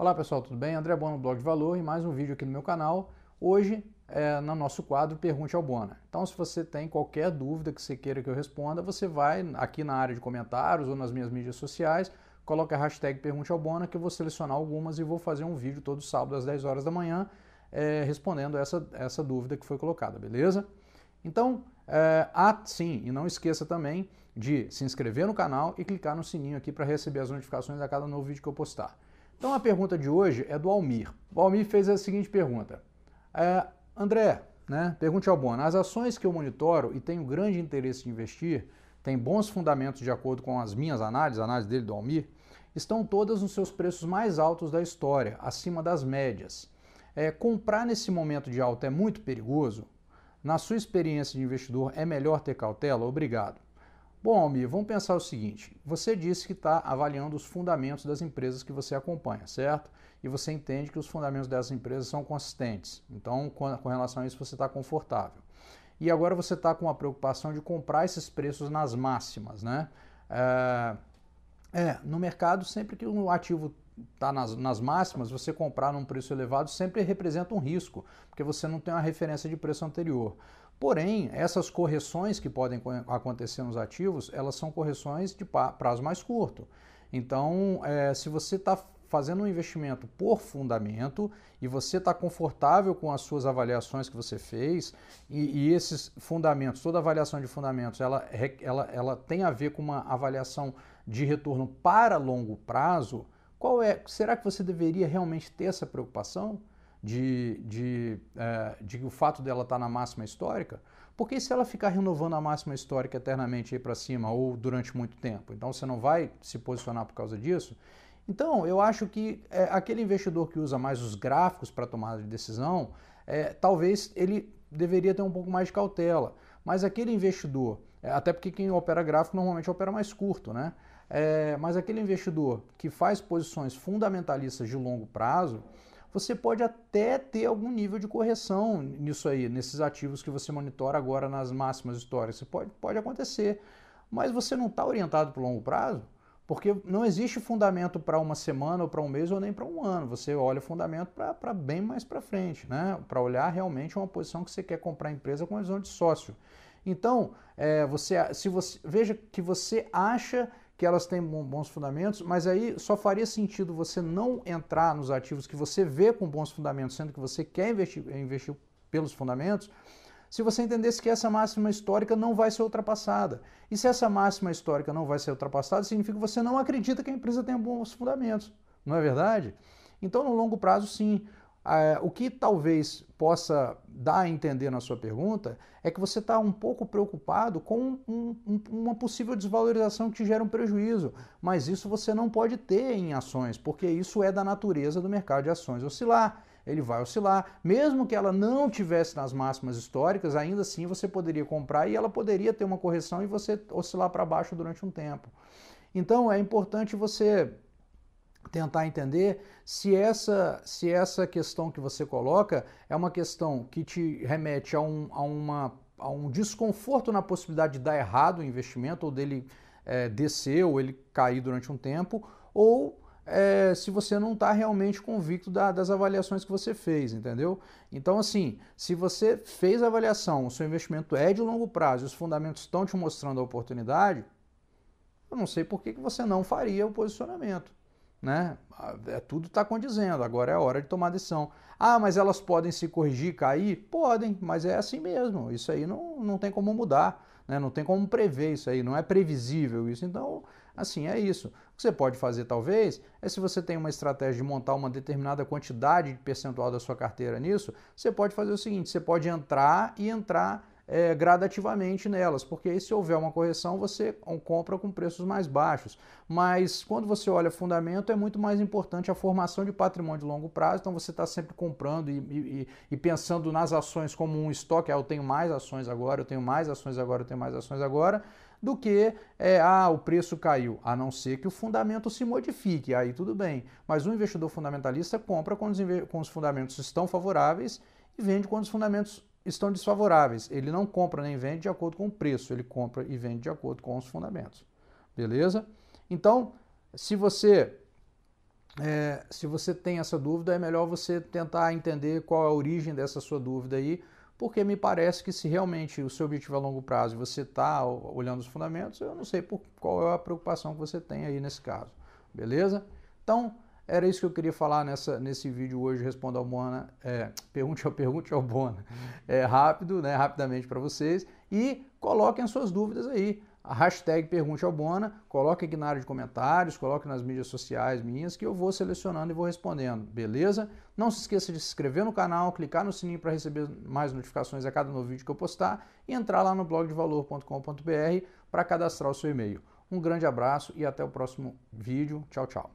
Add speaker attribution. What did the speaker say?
Speaker 1: Olá pessoal, tudo bem? André Bona, Blog de Valor e mais um vídeo aqui no meu canal. Hoje, é, no nosso quadro Pergunte ao Bona. Então, se você tem qualquer dúvida que você queira que eu responda, você vai aqui na área de comentários ou nas minhas mídias sociais, coloca a hashtag Pergunte ao Bona que eu vou selecionar algumas e vou fazer um vídeo todo sábado às 10 horas da manhã é, respondendo essa, essa dúvida que foi colocada, beleza? Então, é, ah, sim, e não esqueça também de se inscrever no canal e clicar no sininho aqui para receber as notificações a cada novo vídeo que eu postar. Então a pergunta de hoje é do Almir. O Almir fez a seguinte pergunta: é, André, né, pergunte ao Bono, as ações que eu monitoro e tenho grande interesse em investir têm bons fundamentos de acordo com as minhas análises, análise dele do Almir, estão todas nos seus preços mais altos da história, acima das médias. É, comprar nesse momento de alta é muito perigoso? Na sua experiência de investidor, é melhor ter cautela? Obrigado. Bom, Almir, vamos pensar o seguinte: você disse que está avaliando os fundamentos das empresas que você acompanha, certo? E você entende que os fundamentos dessas empresas são consistentes. Então, com relação a isso, você está confortável. E agora você está com a preocupação de comprar esses preços nas máximas, né? É, é no mercado, sempre que um ativo está nas, nas máximas, você comprar num preço elevado sempre representa um risco, porque você não tem uma referência de preço anterior. Porém, essas correções que podem acontecer nos ativos, elas são correções de prazo mais curto. Então, é, se você está fazendo um investimento por fundamento e você está confortável com as suas avaliações que você fez e, e, esses fundamentos, toda avaliação de fundamentos, ela, ela, ela tem a ver com uma avaliação de retorno para longo prazo, qual é? Será que você deveria realmente ter essa preocupação? de, de, é, de o fato dela estar tá na máxima histórica, porque se ela ficar renovando a máxima histórica eternamente aí para cima ou durante muito tempo, então você não vai se posicionar por causa disso. Então, eu acho que é, aquele investidor que usa mais os gráficos para tomar decisão, é, talvez ele deveria ter um pouco mais de cautela. Mas aquele investidor, é, até porque quem opera gráfico normalmente opera mais curto, né? É, mas aquele investidor que faz posições fundamentalistas de longo prazo, você pode até ter algum nível de correção nisso aí, nesses ativos que você monitora agora nas máximas históricas. Isso pode, pode acontecer. Mas você não está orientado para o longo prazo, porque não existe fundamento para uma semana, ou para um mês, ou nem para um ano. Você olha o fundamento para bem mais para frente, né? para olhar realmente uma posição que você quer comprar a empresa com a visão de sócio. Então, é, você, se você veja que você acha que elas têm bons fundamentos, mas aí só faria sentido você não entrar nos ativos que você vê com bons fundamentos, sendo que você quer investir, investir pelos fundamentos, se você entendesse que essa máxima histórica não vai ser ultrapassada. E se essa máxima histórica não vai ser ultrapassada, significa que você não acredita que a empresa tenha bons fundamentos, não é verdade? Então, no longo prazo, sim. Ah, o que talvez possa dá a entender na sua pergunta é que você está um pouco preocupado com um, um, uma possível desvalorização que te gera um prejuízo, mas isso você não pode ter em ações, porque isso é da natureza do mercado de ações oscilar. Ele vai oscilar, mesmo que ela não tivesse nas máximas históricas, ainda assim você poderia comprar e ela poderia ter uma correção e você oscilar para baixo durante um tempo. Então é importante você tentar entender se essa, se essa questão que você coloca é uma questão que te remete a, um, a, uma, a um desconforto na possibilidade de dar errado o investimento, ou dele é, descer, ou ele cair durante um tempo, ou é, se você não está realmente convicto da, das avaliações que você fez, entendeu? Então, assim, se você fez a avaliação, o seu investimento é de longo prazo, os fundamentos estão te mostrando a oportunidade, eu não sei por que, que você não faria o posicionamento né? Ah, é, tudo está condizendo, agora é a hora de tomar decisão. Ah, mas elas podem se corrigir, cair? Podem, mas é assim mesmo. Isso aí não, não tem como mudar, né? não tem como prever isso aí, não é previsível isso. Então, assim, é isso. O que você pode fazer, talvez, é se você tem uma estratégia de montar uma determinada quantidade de percentual da sua carteira nisso, você pode fazer o seguinte: você pode entrar e entrar é, gradativamente nelas, porque aí se houver uma correção você compra com preços mais baixos. Mas quando você olha fundamento, é muito mais importante a formação de patrimônio de longo prazo, então você está sempre comprando e, e, e, pensando nas ações como um estoque, ah, eu tenho mais ações agora, eu tenho mais ações agora, eu tenho mais ações agora, do que é, ah, o preço caiu, a não ser que o fundamento se modifique, aí tudo bem. Mas um investidor fundamentalista compra quando os, quando os fundamentos estão favoráveis e vende quando os fundamentos estão desfavoráveis. Ele não compra nem vende de acordo com o preço, ele compra e vende de acordo com os fundamentos. Beleza? Então, se você é, se você tem essa dúvida, é melhor você tentar entender qual é a origem dessa sua dúvida aí, porque me parece que se realmente o seu objetivo a longo prazo e você está olhando os fundamentos, eu não sei por, qual é a preocupação que você tem aí nesse caso. Beleza? Então, era isso que eu queria falar nessa, nesse vídeo hoje, Responda ao Bona, é, pergunte, ao, pergunte ao Bona, é, rápido, né, rapidamente para vocês, e coloquem as suas dúvidas aí. A hashtag Pergunte ao Bona, coloque aqui na área de comentários, coloque nas mídias sociais minhas, que eu vou selecionando e vou respondendo, beleza? Não se esqueça de se inscrever no canal, clicar no sininho para receber mais notificações a cada novo vídeo que eu postar e entrar lá no blog de valor.com.br para cadastrar o seu e-mail. Um grande abraço e até o próximo vídeo. Tchau, tchau.